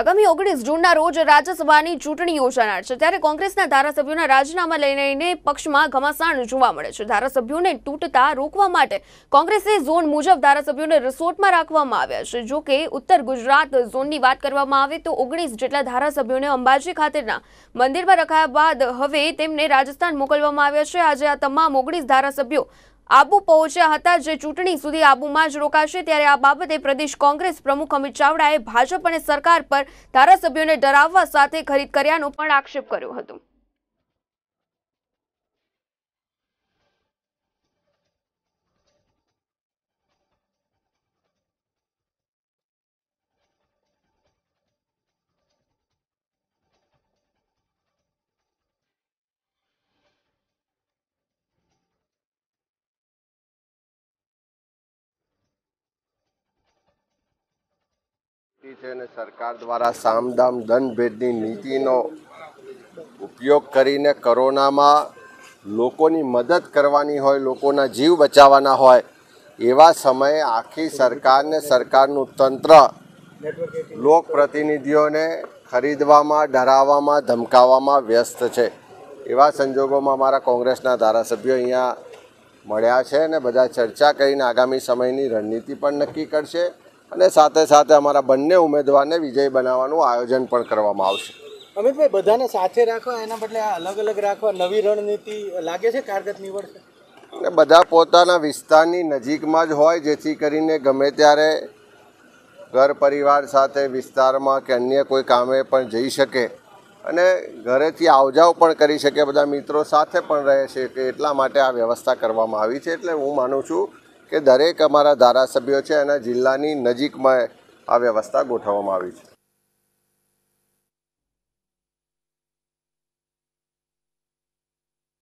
આગામી ઓગણીસ જૂનના રોજ રાજ્યસભાની ચૂંટણી યોજાનાર છે ત્યારે કોંગ્રેસના ધારાસભ્યોના રાજીનામા લઈને પક્ષમાં ઘમાસાણ જોવા મળે છે ધારાસભ્યોને તૂટતા રોકવા માટે કોંગ્રેસે ઝોન મુજબ ધારાસભ્યોને રિસોર્ટમાં રાખવામાં આવ્યા છે જો કે ઉત્તર ગુજરાત ઝોનની વાત કરવામાં આવે તો ઓગણીસ જેટલા ધારાસભ્યોને અંબાજી ખાતેના મંદિરમાં રખાયા બાદ હવે તેમને રાજસ્થાન મોકલવામાં આવ્યા છે આજે આ તમામ ઓગણીસ ધારાસભ્યો આબુ પહોંચ્યા હતા જે ચૂંટણી સુધી આબુમાં જ રોકાશે ત્યારે આ બાબતે પ્રદેશ કોંગ્રેસ પ્રમુખ અમિત ચાવડાએ ભાજપ અને સરકાર પર ધારાસભ્યોને ડરાવવા સાથે ખરીદ કર્યાનો પણ આક્ષેપ કર્યો હતો છે અને સરકાર દ્વારા સામદામ દંડ ભેદની નીતિનો ઉપયોગ કરીને કોરોનામાં લોકોની મદદ કરવાની હોય લોકોના જીવ બચાવવાના હોય એવા સમયે આખી સરકારને સરકારનું તંત્ર લોકપ્રતિનિધિઓને ખરીદવામાં ડરાવવામાં ધમકાવવામાં વ્યસ્ત છે એવા સંજોગોમાં મારા કોંગ્રેસના ધારાસભ્યો અહીંયા મળ્યા છે અને બધા ચર્ચા કરીને આગામી સમયની રણનીતિ પણ નક્કી કરશે અને સાથે સાથે અમારા બંને ઉમેદવારને વિજય બનાવવાનું આયોજન પણ કરવામાં આવશે અમિતભાઈ બધાને સાથે રાખવા એના બદલે અલગ અલગ રાખવા નવી રણનીતિ લાગે છે કારગત નીવડશે અને બધા પોતાના વિસ્તારની નજીકમાં જ હોય જેથી કરીને ગમે ત્યારે ઘર પરિવાર સાથે વિસ્તારમાં કે અન્ય કોઈ કામે પણ જઈ શકે અને ઘરેથી આવજાવ પણ કરી શકે બધા મિત્રો સાથે પણ રહે છે કે એટલા માટે આ વ્યવસ્થા કરવામાં આવી છે એટલે હું માનું છું કે દરેક અમારા ધારાસભ્યો છે એના જિલ્લાની નજીકમાં આ વ્યવસ્થા ગોઠવવામાં આવી છે